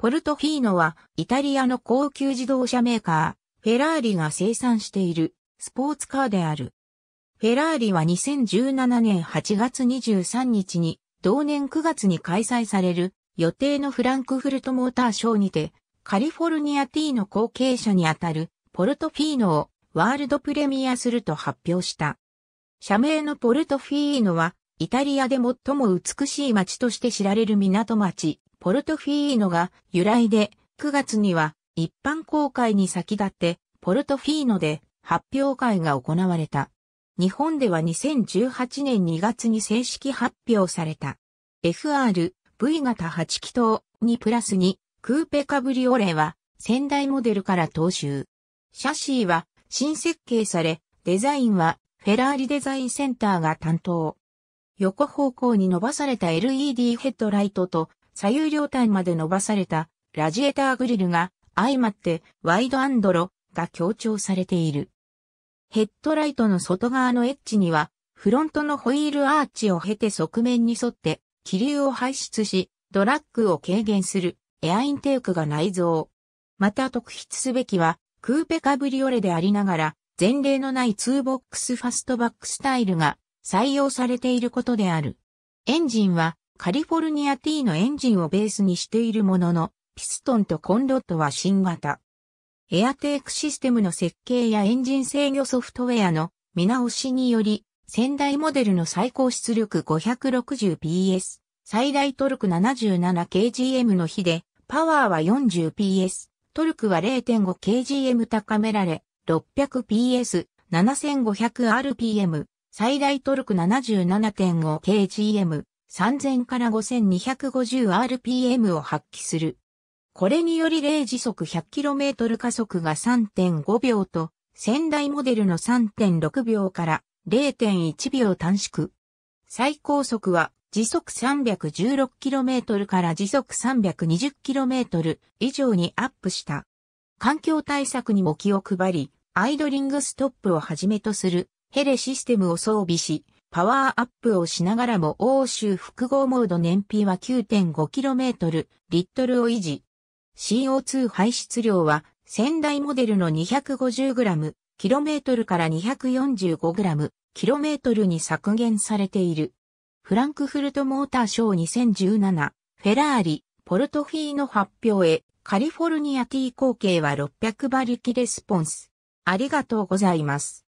ポルトフィーノはイタリアの高級自動車メーカー、フェラーリが生産しているスポーツカーである。フェラーリは2017年8月23日に同年9月に開催される予定のフランクフルトモーターショーにてカリフォルニア T の後継者にあたるポルトフィーノをワールドプレミアすると発表した。社名のポルトフィーノはイタリアで最も美しい街として知られる港町ポルトフィーノが由来で、9月には一般公開に先立って、ポルトフィーノで発表会が行われた。日本では2018年2月に正式発表された。FR、V 型8気筒2プラス2、クーペカブリオレは、仙台モデルから踏襲。シャシーは新設計され、デザインはフェラーリデザインセンターが担当。横方向に伸ばされた LED ヘッドライトと左右両端まで伸ばされたラジエーターグリルが相まってワイドアンドロが強調されている。ヘッドライトの外側のエッジにはフロントのホイールアーチを経て側面に沿って気流を排出しドラッグを軽減するエアインテークが内蔵。また特筆すべきはクーペカブリオレでありながら前例のないツーボックスファストバックスタイルが採用されていることである。エンジンはカリフォルニア T のエンジンをベースにしているものの、ピストンとコンロットは新型。エアテークシステムの設計やエンジン制御ソフトウェアの見直しにより、先代モデルの最高出力 560PS、最大トルク 77kgm の比で、パワーは 40PS、トルクは 0.5kgm 高められ、600PS、7500rpm、最大トルク 77.5kgm、3000から 5250rpm を発揮する。これにより0時速 100km 加速が3.5秒と、先代モデルの3.6秒から0.1秒短縮。最高速は時速 316km から時速 320km 以上にアップした。環境対策にも気を配り、アイドリングストップをはじめとするヘレシステムを装備し、パワーアップをしながらも欧州複合モード燃費は 9.5km リットルを維持。CO2 排出量は仙台モデルの 250g、km から 245g、km に削減されている。フランクフルトモーターショー2017、フェラーリ、ポルトフィーの発表へ、カリフォルニア T 口径は600馬力レスポンス。ありがとうございます。